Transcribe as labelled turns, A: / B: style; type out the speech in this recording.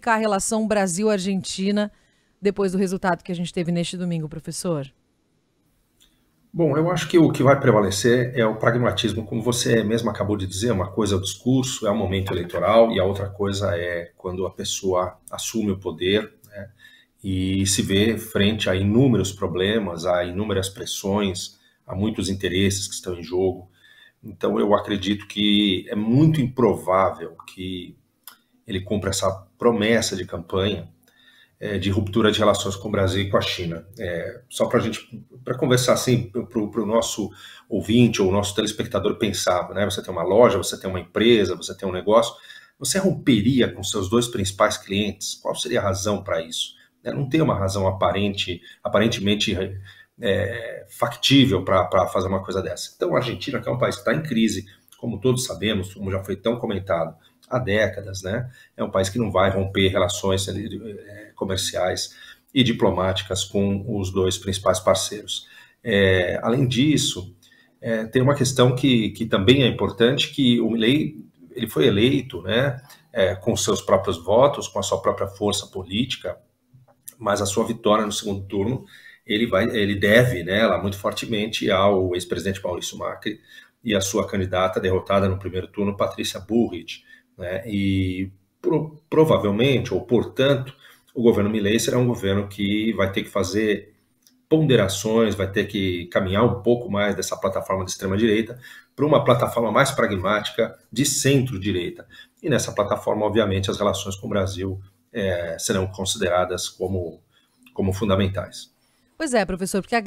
A: ficar a relação Brasil-Argentina depois do resultado que a gente teve neste domingo, professor? Bom, eu acho que o que vai prevalecer é o pragmatismo, como você mesmo acabou de dizer, é uma coisa é o discurso, é o momento eleitoral, e a outra coisa é quando a pessoa assume o poder né, e se vê frente a inúmeros problemas, a inúmeras pressões, a muitos interesses que estão em jogo. Então, eu acredito que é muito improvável que ele cumpre essa promessa de campanha é, de ruptura de relações com o Brasil e com a China. É, só para a gente, para conversar assim, para o nosso ouvinte ou nosso telespectador pensar, né? Você tem uma loja, você tem uma empresa, você tem um negócio, você romperia com seus dois principais clientes? Qual seria a razão para isso? É, não tem uma razão aparente, aparentemente é, é factível para fazer uma coisa dessa. Então, a Argentina, que é um país que está em crise, como todos sabemos, como já foi tão comentado, há décadas, né? É um país que não vai romper relações eh, comerciais e diplomáticas com os dois principais parceiros. É, além disso, é, tem uma questão que, que também é importante, que o Milley, ele foi eleito, né, é, com seus próprios votos, com a sua própria força política, mas a sua vitória no segundo turno, ele, vai, ele deve, né, ela muito fortemente ao ex-presidente Maurício Macri e a sua candidata derrotada no primeiro turno, Patrícia Burrich, né? E pro, provavelmente, ou portanto, o governo Milley será um governo que vai ter que fazer ponderações, vai ter que caminhar um pouco mais dessa plataforma de extrema-direita para uma plataforma mais pragmática de centro-direita. E nessa plataforma, obviamente, as relações com o Brasil é, serão consideradas como, como fundamentais. Pois é, professor, porque a